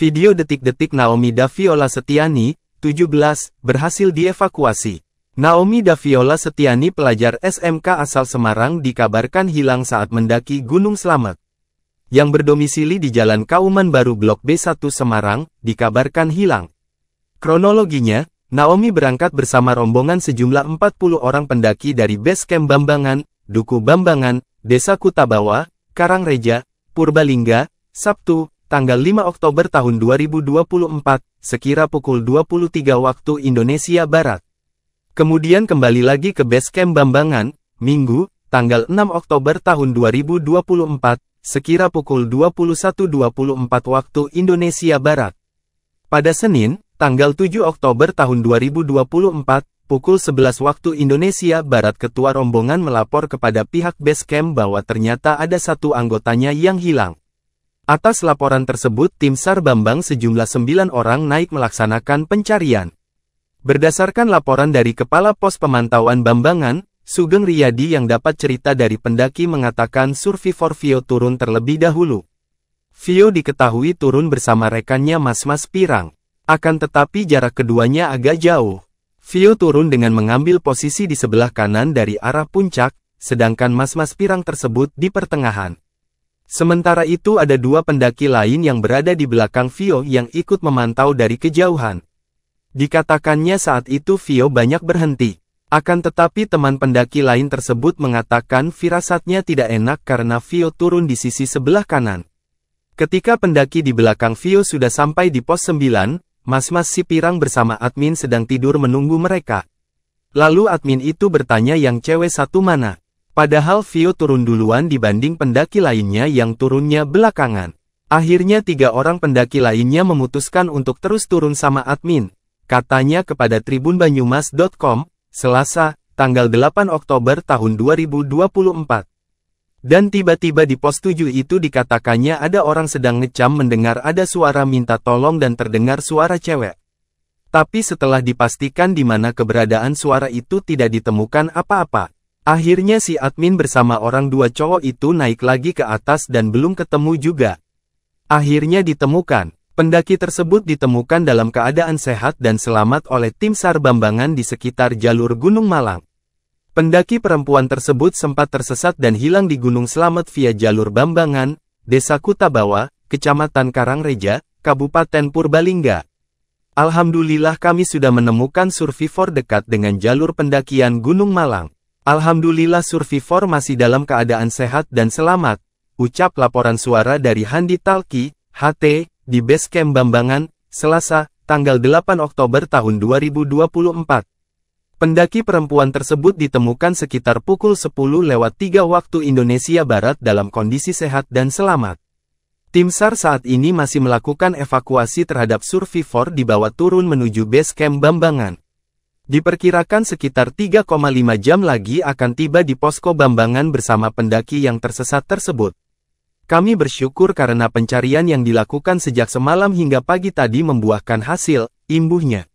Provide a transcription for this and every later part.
Video detik-detik Naomi Daviola Setiani, 17, berhasil dievakuasi. Naomi Daviola Setiani pelajar SMK asal Semarang dikabarkan hilang saat mendaki Gunung Slamet. Yang berdomisili di Jalan Kauman Baru Blok B1 Semarang, dikabarkan hilang. Kronologinya, Naomi berangkat bersama rombongan sejumlah 40 orang pendaki dari Base Camp Bambangan, Duku Bambangan, Desa Kutabawa, Karangreja, Purbalingga, Sabtu, tanggal 5 Oktober tahun 2024, sekira pukul 23 waktu Indonesia Barat. Kemudian kembali lagi ke base camp Bambangan, Minggu, tanggal 6 Oktober tahun 2024, sekira pukul 21.24 waktu Indonesia Barat. Pada Senin, tanggal 7 Oktober tahun 2024, Pukul 11 waktu Indonesia Barat ketua rombongan melapor kepada pihak base camp bahwa ternyata ada satu anggotanya yang hilang. Atas laporan tersebut tim SAR Bambang sejumlah 9 orang naik melaksanakan pencarian. Berdasarkan laporan dari Kepala Pos Pemantauan Bambangan, Sugeng Riyadi yang dapat cerita dari pendaki mengatakan survivor Vio turun terlebih dahulu. Vio diketahui turun bersama rekannya Mas-Mas Pirang. Akan tetapi jarak keduanya agak jauh. Vio turun dengan mengambil posisi di sebelah kanan dari arah puncak, sedangkan mas-mas pirang tersebut di pertengahan. Sementara itu ada dua pendaki lain yang berada di belakang Vio yang ikut memantau dari kejauhan. Dikatakannya saat itu Vio banyak berhenti. Akan tetapi teman pendaki lain tersebut mengatakan firasatnya tidak enak karena Vio turun di sisi sebelah kanan. Ketika pendaki di belakang Vio sudah sampai di pos 9, mas-mas si pirang bersama admin sedang tidur menunggu mereka. Lalu admin itu bertanya yang cewek satu mana. Padahal Vio turun duluan dibanding pendaki lainnya yang turunnya belakangan. Akhirnya tiga orang pendaki lainnya memutuskan untuk terus turun sama admin. Katanya kepada tribunbanyumas.com, Selasa, tanggal 8 Oktober tahun 2024. Dan tiba-tiba di pos 7 itu dikatakannya ada orang sedang ngecam mendengar ada suara minta tolong dan terdengar suara cewek. Tapi setelah dipastikan di mana keberadaan suara itu tidak ditemukan apa-apa, Akhirnya si admin bersama orang dua cowok itu naik lagi ke atas dan belum ketemu juga. Akhirnya ditemukan, pendaki tersebut ditemukan dalam keadaan sehat dan selamat oleh tim SAR Bambangan di sekitar jalur Gunung Malang. Pendaki perempuan tersebut sempat tersesat dan hilang di Gunung Selamat via jalur Bambangan, Desa Kutabawa, Kecamatan Karangreja, Kabupaten Purbalingga. Alhamdulillah kami sudah menemukan survivor dekat dengan jalur pendakian Gunung Malang. Alhamdulillah Survivor masih dalam keadaan sehat dan selamat, ucap laporan suara dari Handi Talki, HT, di Basecamp Bambangan, Selasa, tanggal 8 Oktober tahun 2024. Pendaki perempuan tersebut ditemukan sekitar pukul 10 lewat 3 waktu Indonesia Barat dalam kondisi sehat dan selamat. Tim SAR saat ini masih melakukan evakuasi terhadap Survivor di bawah turun menuju Basecamp Bambangan. Diperkirakan sekitar 3,5 jam lagi akan tiba di posko Bambangan bersama pendaki yang tersesat tersebut. Kami bersyukur karena pencarian yang dilakukan sejak semalam hingga pagi tadi membuahkan hasil, imbuhnya.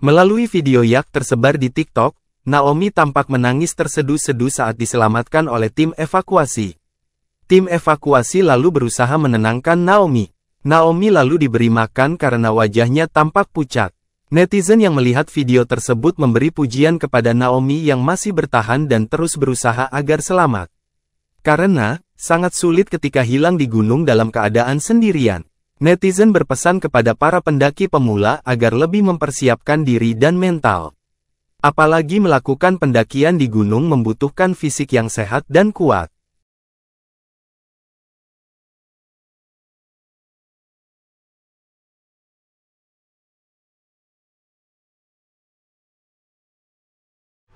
Melalui video yak tersebar di TikTok, Naomi tampak menangis terseduh-seduh saat diselamatkan oleh tim evakuasi. Tim evakuasi lalu berusaha menenangkan Naomi. Naomi lalu diberi makan karena wajahnya tampak pucat. Netizen yang melihat video tersebut memberi pujian kepada Naomi yang masih bertahan dan terus berusaha agar selamat. Karena, sangat sulit ketika hilang di gunung dalam keadaan sendirian. Netizen berpesan kepada para pendaki pemula agar lebih mempersiapkan diri dan mental. Apalagi melakukan pendakian di gunung membutuhkan fisik yang sehat dan kuat.